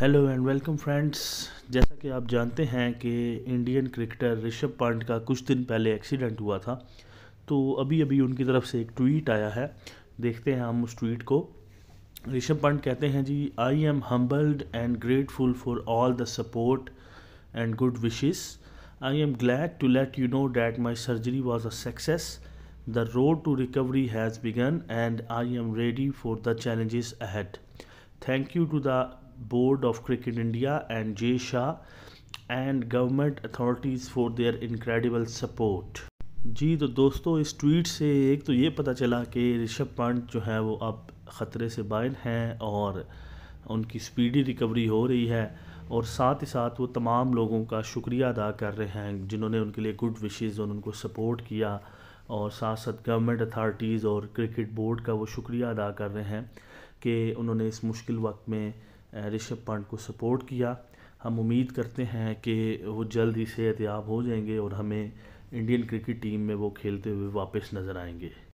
hello and welcome friends जैसा कि आप जानते हैं कि इंडियन क्रिकेटर ऋषभ पंत का कुछ दिन पहले एक्सीडेंट हुआ था तो अभी अभी उनकी तरफ से एक ट्वीट आया है देखते हैं हम उस ट्वीट को ऋषभ पंत कहते हैं जी I am humbled and grateful for all the support and good wishes I am glad to let you know that my surgery was a success the road to recovery has begun and I am ready for the challenges ahead thank you to the board of cricket India and J Shah and government authorities for their incredible support जी तो दोस्तों इस tweet से एक तो ये पता चला कि ऋषभ पंत जो है वो अब ख़तरे से बाइन हैं और उनकी स्पीडी रिकवरी हो रही है और साथ ही साथ वो तमाम लोगों का शुक्रिया अदा कर रहे हैं जिन्होंने उनके लिए गुड विशेज़ और उनको सपोर्ट किया और साथ साथ गवर्नमेंट अथॉरिटीज़ और क्रिकेट बोर्ड का वो शुक्रिया अदा कर रहे हैं कि उन्होंने इस मुश्किल वक्त में ऋषभ पंत को सपोर्ट किया हम उम्मीद करते हैं कि वो जल्द ही सेहतयाब हो जाएंगे और हमें इंडियन क्रिकेट टीम में वो खेलते हुए वापस नज़र आएंगे